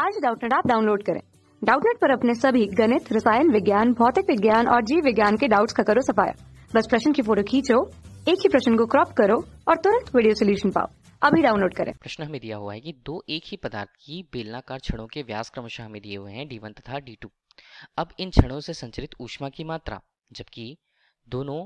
आज डाउटनेट आप डाउनलोड करें डाउटनेट पर अपने सभी गणित रसायन विज्ञान भौतिक विज्ञान और जीव विज्ञान के डाउट्स का करो सफाया बस प्रश्न की फोटो खींचो एक ही प्रश्न को क्रॉप करो और तुरंत वीडियो सोल्यूशन पाओ अभी डाउनलोड करें प्रश्न हमें दिया हुआ है कि दो एक ही पदार्थ की बेलनाकार छड़ों के व्यास क्रमशः हमें दिए हुए हैं डी वन तथा डी टू अब इन छड़ों से संचरित ऊष्मा की मात्रा जबकि दोनों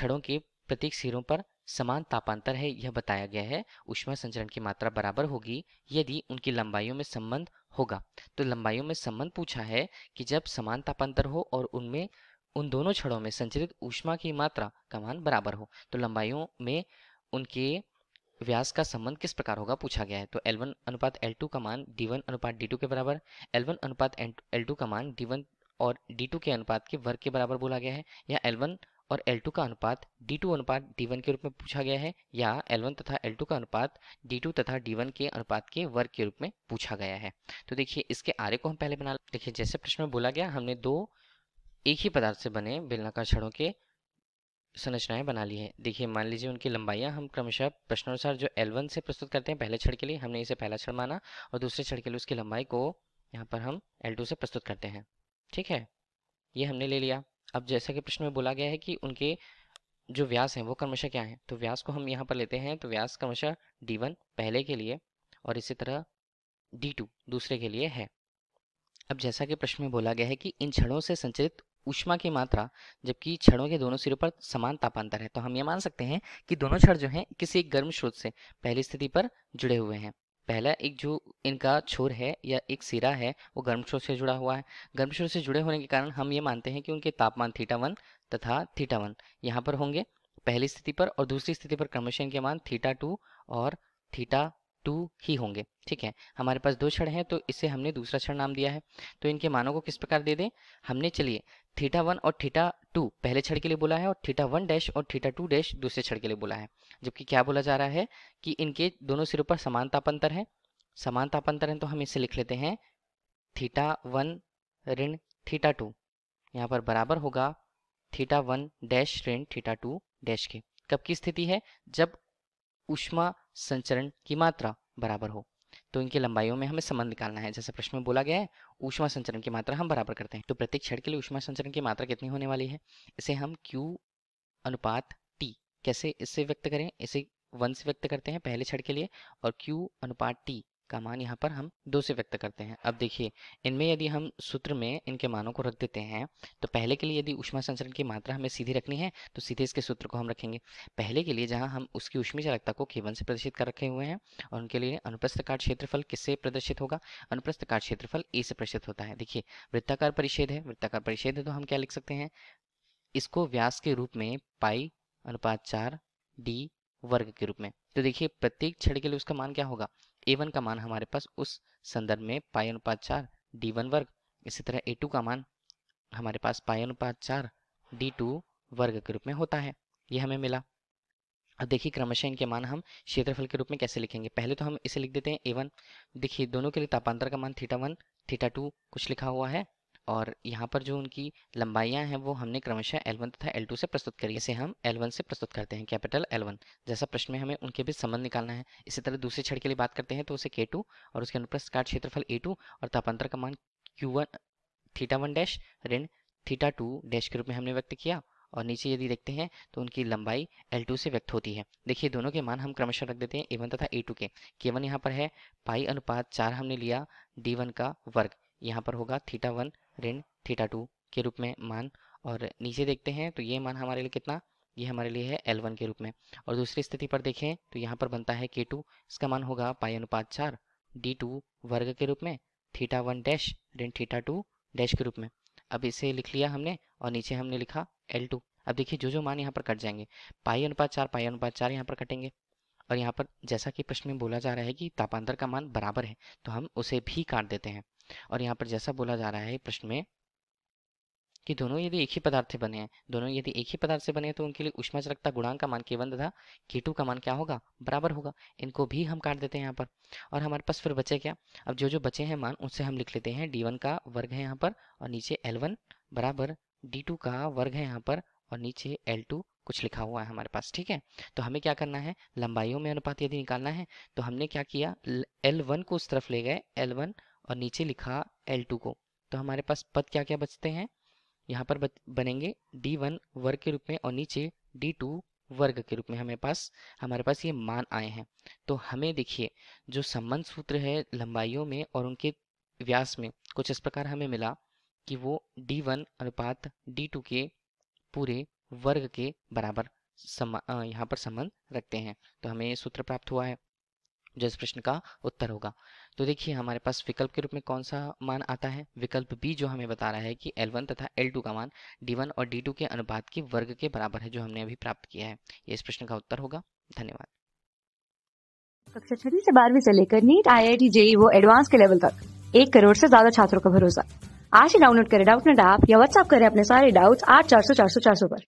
छड़ों के प्रत्येक सिरों पर समान तापांतर है यह बताया गया है ऊष्मा संचरण की मात्रा बराबर होगी यदि उनकी लंबाइयों में संबंध होगा तो लंबाइयों में संबंध पूछा है कि जब समान तापांतर हो और उनमें उन दोनों छड़ों में संचरित ऊष्मा की मात्रा का मान बराबर हो तो लंबाइयों में उनके व्यास का संबंध किस प्रकार होगा पूछा गया है तो L1 अनुपात L2 का मान D1 अनुपात D2 के बराबर L1 अनुपात L2 का मान D1 और D2 के अनुपात के वर्ग के बराबर बोला गया है या L1 और L2 का अनुपात D2 अनुपात D1 के रूप में पूछा गया है या L1 तथा L2 का अनुपात D2 तथा D1 के अनुपात के वर्ग के रूप में पूछा गया है तो देखिए इसके आरे को हम पहले बना देखिए जैसे प्रश्न में बोला गया हमने दो एक ही पदार्थ से बने बेलनाकार छड़ों के संरचनाएं बना ली है देखिए मान लीजिए उनकी लंबाइयां हम क्रमशः प्रश्नानुसार जो L1 से प्रस्तुत करते हैं पहले छड़ के लिए हमने इसे पहला छड़ माना और दूसरे छड़ के लिए उसकी लंबाई को यहाँ पर हम L2 से प्रस्तुत करते हैं ठीक है ये हमने ले लिया अब जैसा कि प्रश्न में बोला गया है कि उनके जो व्यास हैं वो क्रमशः क्या हैं तो व्यास को हम यहाँ पर लेते हैं तो व्यास क्रमशः डी वन पहले के लिए और इसी तरह डी टू दूसरे के लिए है अब जैसा कि प्रश्न में बोला गया है कि इन क्षणों से संचरित ऊष्मा की मात्रा जबकि क्षणों के दोनों सिरों पर समान तापांतर है तो हम ये मान सकते हैं कि दोनों क्षण जो हैं किसी एक गर्म स्रोत से पहली स्थिति पर जुड़े हुए हैं पहला एक जो इनका छोर है या एक सिरा है वो गर्म छोर से जुड़ा हुआ है गर्म छोर से जुड़े होने के कारण हम ये मानते हैं कि उनके तापमान थीटा वन तथा थीटा वन यहाँ पर होंगे पहली स्थिति पर और दूसरी स्थिति पर क्रमशः इनके मान थीटा टू और थीटा टू ही होंगे ठीक है हमारे पास दो क्षण है तो इसे हमने दूसरा क्षण नाम दिया है तो इनके मानों को किस प्रकार दे दें हमने चलिए थीटा वन और थीटा टू पहले क्षण के लिए बोला है और थीटा वन डैश और थीटा टू डैश दूसरे क्षण के लिए बोला है जबकि क्या बोला जा रहा है कि इनके दोनों सिरों पर समान तापांतर है समान तापांतर है तो हम इसे लिख लेते हैं थीटा वन ऋण थीटा टू यहाँ पर बराबर होगा थीटा वन डैश ऋण थीटा टू डैश के कब की स्थिति है जब उष्मा संचरण की मात्रा बराबर हो तो इनकी लंबाइयों में हमें संबंध निकालना है जैसे प्रश्न में बोला गया है ऊष्मा संचरण की मात्रा हम बराबर करते हैं तो प्रत्येक क्षण के लिए ऊष्मा संचरण की मात्रा कितनी होने वाली है इसे हम क्यू अनुपात टी कैसे इससे व्यक्त करें इसे वन से व्यक्त करते हैं पहले क्षण के लिए और क्यू अनुपात टी का मान यहाँ पर हम दो से व्यक्त करते हैं अब देखिए इनमें यदि हम सूत्र में इनके मानों को रख देते हैं तो पहले के लिए यदि उष्मा संचरण की मात्रा हमें सीधी रखनी है तो सीधे इसके सूत्र को हम रखेंगे पहले के लिए जहाँ हम उसकी उष्मी चालकता को केवन से प्रदर्शित कर रखे हुए हैं और उनके लिए अनुप्रस्थ काट क्षेत्रफल किससे प्रदर्शित होगा अनुप्रस्थ काट क्षेत्रफल ए से प्रदर्शित होता है देखिए वृत्ताकार परिषेद है वृत्ताकार परिषेद है तो हम क्या लिख सकते हैं इसको व्यास के रूप में पाई अनुपात चार डी वर्ग के रूप में तो देखिए प्रत्येक छड़ के लिए उसका मान क्या होगा ए वन का मान हमारे पास उस संदर्भ में पाई अनुपात चार डी वन वर्ग इसी तरह ए टू का मान हमारे पास पाई अनुपात चार डी टू वर्ग के रूप में होता है ये हमें मिला अब देखिए क्रमशः इनके मान हम क्षेत्रफल के रूप में कैसे लिखेंगे पहले तो हम इसे लिख देते हैं ए वन देखिए दोनों के लिए तापांतर का मान थीटा वन थीटा टू कुछ लिखा हुआ है और यहाँ पर जो उनकी लंबाइयाँ हैं वो हमने क्रमशः L1 तथा L2 से प्रस्तुत करी इसे हम L1 से प्रस्तुत करते हैं कैपिटल L1 जैसा प्रश्न में हमें उनके बीच संबंध निकालना है इसी तरह दूसरे छड़ के लिए बात करते हैं तो उसे K2 और उसके अनुप्रस्थ काट क्षेत्रफल A2 और तापांतर का मान Q1 थीटा वन डैश ऋण थीटा टू डैश के रूप में हमने व्यक्त किया और नीचे यदि देखते हैं तो उनकी लंबाई L2 से व्यक्त होती है देखिए दोनों के मान हम क्रमशः रख देते हैं A1 तथा A2 के K1 यहाँ पर है पाई अनुपात चार हमने लिया D1 का वर्ग यहाँ पर होगा थीटा वन ऋण थीटा टू के रूप में मान और नीचे देखते हैं तो ये मान हमारे लिए कितना ये हमारे लिए है एल वन के रूप में और दूसरी स्थिति पर देखें तो यहाँ पर बनता है के टू इसका मान होगा पाई अनुपात चार डी टू वर्ग के रूप में थीटा वन डैश ऋण थीटा टू डैश के रूप में अब इसे लिख लिया हमने और नीचे हमने लिखा एल टू अब देखिए जो जो मान यहाँ पर कट जाएंगे पाई अनुपात चार पाई अनुपात चार यहाँ पर कटेंगे और यहाँ पर जैसा कि प्रश्न में बोला जा रहा है कि तापांतर का मान बराबर है तो हम उसे भी काट देते हैं और यहाँ पर जैसा बोला जा रहा है प्रश्न में कि दोनों यदि एक ही पदार्थ से बने हैं दोनों यदि एक ही पदार्थ से बने हैं तो उनके लिए उष्मा चरकता गुणांक का मान के केवन तथा केटू का मान क्या होगा बराबर होगा इनको भी हम काट देते हैं यहाँ पर और हमारे पास फिर बचे क्या अब जो जो बचे हैं मान उनसे हम लिख लेते हैं डी वन का वर्ग है यहाँ पर और नीचे एल वन बराबर डी टू का वर्ग है यहाँ पर और नीचे एल टू कुछ लिखा हुआ है हमारे पास ठीक है तो हमें क्या करना है लंबाइयों में अनुपात यदि निकालना है तो हमने क्या किया एल वन को उस तरफ ले गए एल वन और नीचे लिखा एल टू को तो हमारे पास पद क्या क्या बचते हैं यहाँ पर बनेंगे डी वन वर्ग के रूप में और नीचे डी टू वर्ग के रूप में हमें पास हमारे पास ये मान आए हैं तो हमें देखिए जो संबंध सूत्र है लंबाइयों में और उनके व्यास में कुछ इस प्रकार हमें मिला कि वो डी वन अनुपात डी टू के पूरे वर्ग के बराबर यहाँ पर संबंध रखते हैं तो हमें ये सूत्र प्राप्त हुआ है जो इस प्रश्न का उत्तर होगा तो देखिए हमारे पास विकल्प के रूप में कौन सा मान आता है विकल्प बी जो हमें बता रहा है कि L1 तथा L2 का मान D1 और D2 के अनुपात के वर्ग के बराबर है जो हमने अभी प्राप्त किया है ये इस प्रश्न का उत्तर होगा धन्यवाद कक्षा छठी से बारहवीं से लेकर NEET I I T JEE वो एडवांस के लेवल तक एक करोड़ से ज्यादा छात्रों का भरोसा आज ही डाउनलोड करें डाउट नेट ऐप या व्हाट्सअप करें अपने सारे डाउट्स आठ चार सौ चार सौ चार सौ पर